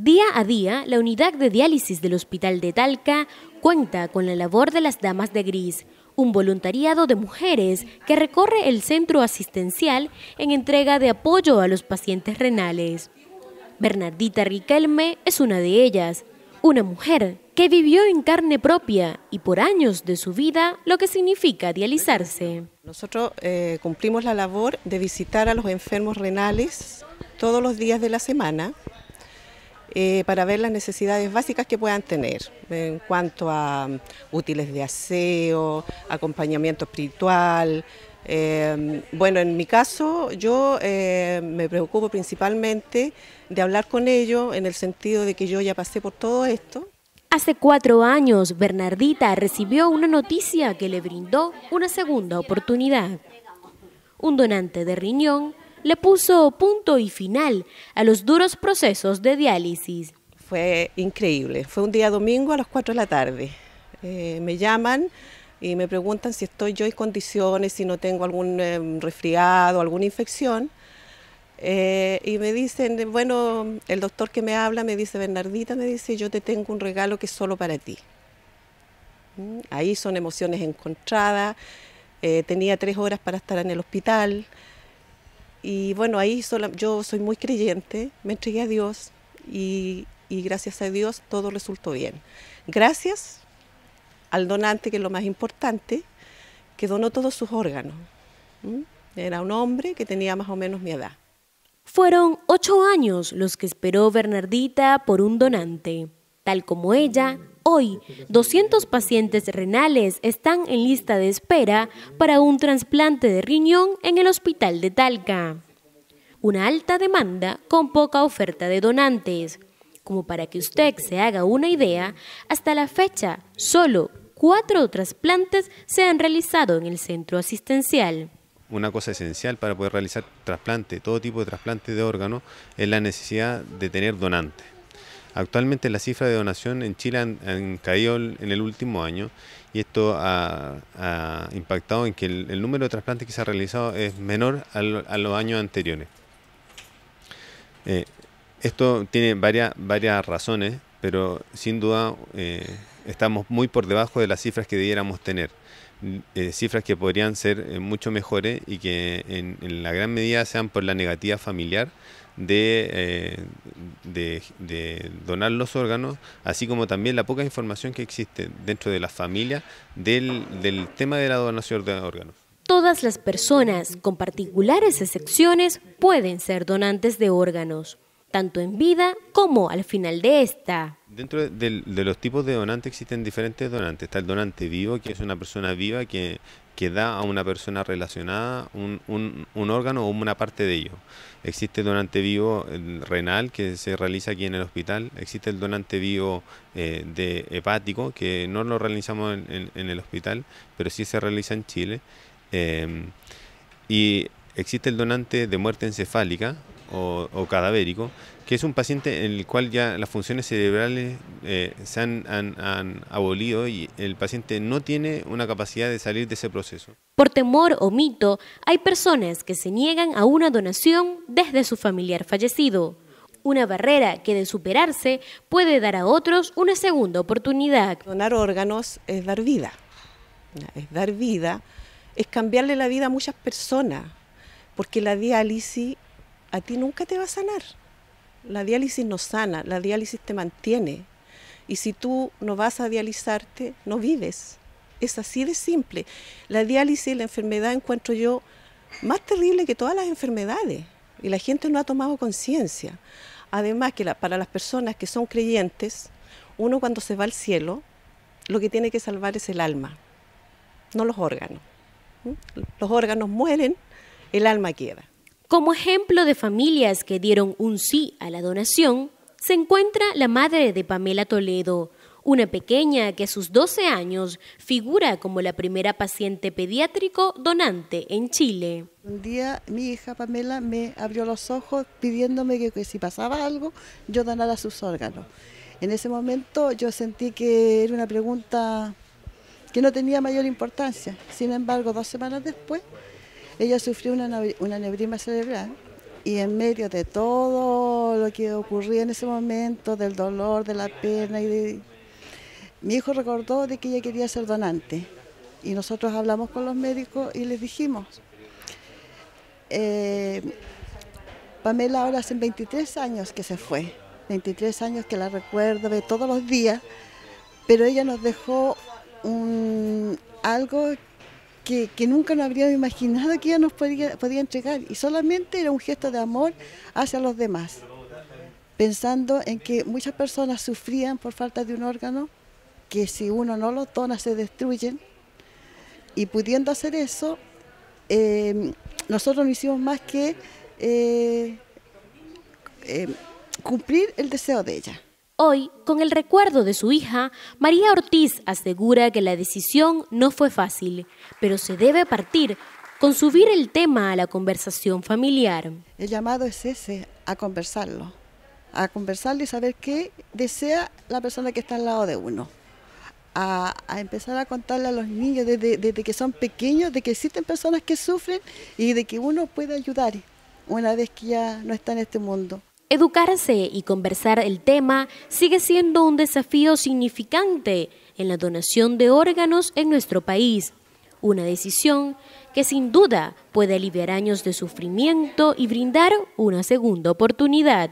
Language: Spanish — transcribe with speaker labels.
Speaker 1: Día a día, la unidad de diálisis del Hospital de Talca cuenta con la labor de las Damas de Gris, un voluntariado de mujeres que recorre el centro asistencial en entrega de apoyo a los pacientes renales. Bernardita Riquelme es una de ellas, una mujer que vivió en carne propia y por años de su vida lo que significa dializarse. Nosotros eh, cumplimos la labor
Speaker 2: de visitar a los enfermos renales todos los días de la semana eh, para ver las necesidades básicas que puedan tener en cuanto a mm, útiles de aseo, acompañamiento espiritual. Em, bueno, en mi caso yo eh, me preocupo principalmente de hablar con ellos en el
Speaker 1: sentido de que yo ya pasé por todo esto. Hace cuatro años, Bernardita recibió una noticia que le brindó una segunda oportunidad. Un donante de riñón le puso punto y final a los duros procesos de diálisis. Fue increíble. Fue un día domingo a las 4 de la tarde. Eh, me
Speaker 2: llaman y me preguntan si estoy yo en condiciones, si no tengo algún eh, resfriado, alguna infección. Eh, y me dicen, bueno, el doctor que me habla me dice, Bernardita, me dice, yo te tengo un regalo que es solo para ti. Mm, ahí son emociones encontradas. tenía tres horas para estar en el hospital. Y bueno, ahí sola, yo soy muy creyente, me entregué a Dios y, gracias a Dios todo resultó bien. Gracias al donante, que es lo más importante, que donó todos sus órganos. Era un hombre que tenía más o menos mi edad.
Speaker 1: Fueron ocho años los que esperó Bernardita por un donante. Tal como ella, Hoy, 200 pacientes renales están en lista de espera para un trasplante de riñón en el hospital de Talca. Una alta demanda con poca oferta de donantes. Como para que usted se haga una idea, hasta la fecha solo cuatro trasplantes se han realizado en el centro asistencial
Speaker 3: una cosa esencial para poder realizar trasplante, todo tipo de trasplante de órganos, es la necesidad de tener donantes. Actualmente la cifra de donación en Chile han, caído en el último año y esto ha, impactado en que el, número de trasplantes que se ha realizado es menor a, los años anteriores. Eh, esto tiene varias, razones, pero sin duda eh, estamos muy por debajo de las cifras que debiéramos tener. Eh, cifras que podrían ser mucho mejores y que en, en la gran medida sean por la negativa familiar eh, de, donar los órganos, así como también la poca información que existe dentro de la familia del, del tema de la donación de órganos.
Speaker 1: Todas las personas, con particulares excepciones, pueden ser donantes de órganos tanto en vida como al final de esta.
Speaker 3: Dentro de, los tipos de donantes existen diferentes donantes. Está el donante vivo, que es una persona viva que, que da a una persona relacionada un, órgano o una parte de ello. Existe el donante vivo renal que se realiza aquí en el hospital. Existe el donante vivo eh, de hepático que no lo realizamos en, el hospital, pero sí se realiza en Chile. Eh, y existe el donante de muerte encefálica, o, cadavérico, que es un paciente en el cual ya las funciones cerebrales eh, se han, han abolido y el paciente no tiene una capacidad de salir de ese proceso.
Speaker 1: Por temor o mito, hay personas que se niegan a una donación desde su familiar fallecido. Una barrera que de superarse puede dar a otros una segunda oportunidad. Donar órganos es dar vida,
Speaker 2: es dar vida, es cambiarle la vida a muchas personas, porque la diálisis a ti nunca te va a sanar. La diálisis no sana, la diálisis te mantiene. Y si tú no vas a dializarte, no vives. Es así de simple. La diálisis, la enfermedad, encuentro yo más terrible que todas las enfermedades. Y la gente no ha tomado conciencia. Además que para las personas que son creyentes, uno cuando se va al cielo, lo que tiene que salvar es el alma,
Speaker 1: no los órganos. ¿Mm? Los órganos mueren, el alma queda. Como ejemplo de familias que dieron un sí a la donación, se encuentra la madre de Pamela Toledo, una pequeña que a sus 12 años figura como la primera paciente pediátrico donante en Chile.
Speaker 4: Un día mi hija Pamela me abrió los ojos pidiéndome que, si pasaba algo yo donara sus órganos. En ese momento yo sentí que era una pregunta que no tenía mayor importancia. Sin embargo, dos semanas después ella sufrió una, una cerebral y en medio de todo lo que ocurría en ese momento, del dolor, de la pena, y mi hijo recordó de que ella quería ser donante. Y nosotros hablamos con los médicos y les dijimos, eh, Pamela ahora hace 23 años que se fue, 23 años que la recuerdo de todos los días, pero ella nos dejó un, algo que, nunca nos habríamos imaginado que ella nos podía, entregar. Y solamente era un gesto de amor hacia los demás, pensando en que muchas personas sufrían por falta de un órgano, que si uno no lo dona se destruyen. Y pudiendo hacer eso, eh, nosotros no hicimos
Speaker 1: más que eh, eh, cumplir el deseo de ella. Hoy, con el recuerdo de su hija, María Ortiz asegura que la decisión no fue fácil, pero se debe partir con subir el tema a la conversación familiar. El llamado es ese, a conversarlo, a conversarlo y saber
Speaker 4: qué desea la persona que está al lado de uno. A, empezar a contarle a los niños desde, desde, que son pequeños, de que existen personas que sufren y de que uno puede
Speaker 1: ayudar una vez que ya no está en este mundo. Educarse y conversar el tema sigue siendo un desafío significante en la donación de órganos en nuestro país, una decisión que sin duda puede aliviar años de sufrimiento y brindar una segunda oportunidad.